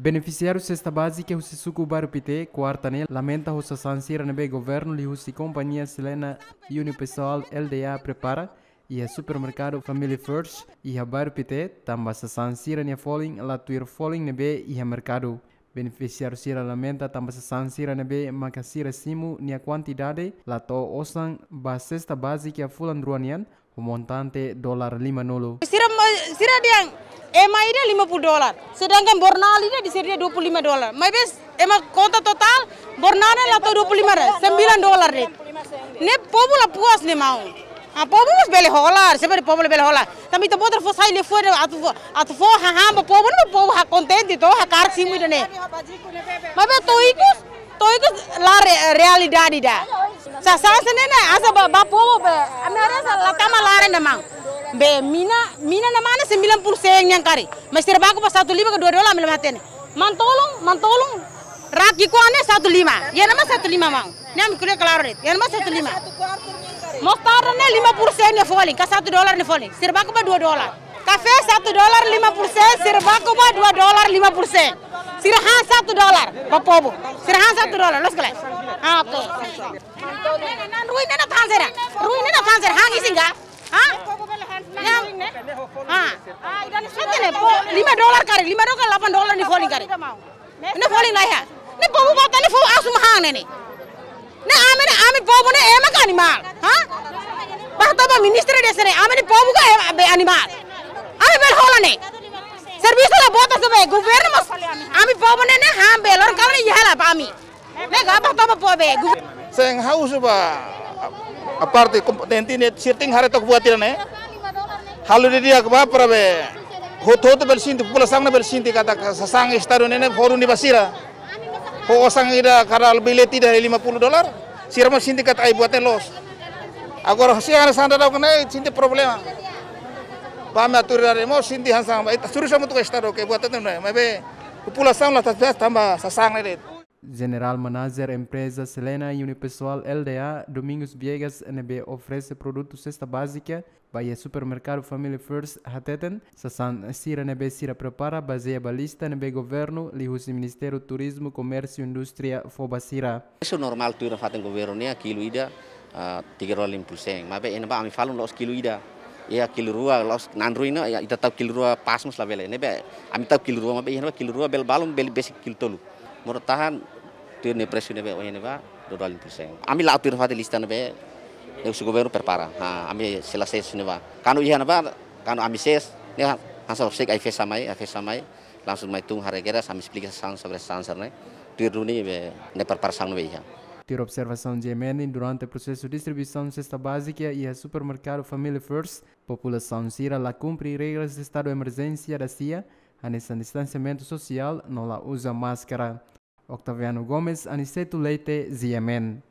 Beneficiários cesta básica Russissuco Barupité, Quartanel, lamenta husa e e e Sansira Nebe Governo li husi kompania Selena e LDA prepara iha a supermercado Family First iha a Barupité, também Russa Sansira Nia Falling, Latuir Falling Nebe iha a mercado. Beneficiar Sira lamenta tamba sa sansira nebe makasira simu nea quantidade to osang ba cesta básica fulan ruanian montante dolar 50 siram dia. diang ema lima 50 dolar sedangkan bornal ini di sini 25 dolar mai ema kota total bornal la 25 dah 9 dolar nih ne pobula puas ne mau Ah povo mas beli rolar sebab beli holar. rolar também também outra força ele foi a tu a tu for ha ha povo não povo ha contente to ha car sim ini. ne mas to ikus to ikus la realidade sa sansa nene asa ba ba powo be amare sa la kama lare na mang be mina mina na mana sembilan puluh sen yang kari mesir baku pas satu lima ke dua dolar milam hatene man tolong man tolong raki ko ane satu lima ya nama satu lima mang nam kelar kelarit ya nama satu lima Mostarda ne lima puluh sen ne falling ka satu dolar ne foli, sirbaku ba dua dolar kafe satu dolar lima puluh sen sirbaku ba dua dolar lima puluh sen Sirha satu dolar, bapak bu. Sirha satu dolar, lo sekali. Oke. Ruin ini apa sih? Ya? Ruin ini apa sih? Hangi sih nggak? Hah? Ya. Ah, ini nih, lima dolar kari, lima dolar, delapan dolar nih falling kari. Ini falling lah ya. Ini bapak bu tadi full asum hang nih. Ini ame nih, ame bapak bu nih emak animal, hah? Bahkan bapak menteri desa nih, ame nih bapak bu kan animal. Ame berhalan nih serviço da bota também governo mas a mim povo nem é hambe lor cá nem ia lá para mim nem gaba house ba a parte competente net hari tak buat ini eh. halu di dia gaba para be hot hot bersih di pulau sana bersih ah. di kata sesang istarun ini baru nih basira Kok osang ida karena lebih leti dari 50 dolar, siapa sih tingkat ai buatnya los? Aku harus siapa yang sandar kena sih problema. problem. Ah. vame aturare mo sindi hansa ma ita suri samutu ke buat la tamba sasang General Manager Empresa Selena Unipessoal LDA Domingos Viegas NB oferece produtos cesta básica para supermercado Family First Hateten, Sasan Sira NB Sira Prepara, Baseia Balista NB Governo, Lihusi Ministério Turismo, Comércio e Indústria Foba Sira. Isso é normal, tu não faz governo, né? Aquilo ida, uh, ah, tiga rolim pulseng, mas bem, ainda bem, me falam los quilo ida, ya kilurua los nanruina ya ita tau kilurua pasmus la bela nebe ami tau kilurua be ihna kilurua bel balum bel basic kiltolu moro tahan tu ne presu nebe o neba dodal impulsen ami la tu fati listan nebe ne goberu per para ha ami selesai suneba kanu ihna ba kanu ami ses ne hasa sek ai fesa mai ai fesa mai langsung mai tung gera sami explikasi sang sobre sansar sarne tu runi be ne prepara sang nebe ihna ter observação de emenda durante o processo de distribuição de cesta básica e a supermercado Family First, população Cira lá cumpre regras de estado de emergência da CIA, a distanciamento social, não lá usa máscara. Octaviano Gomes, Aniceto Leite, ZMN.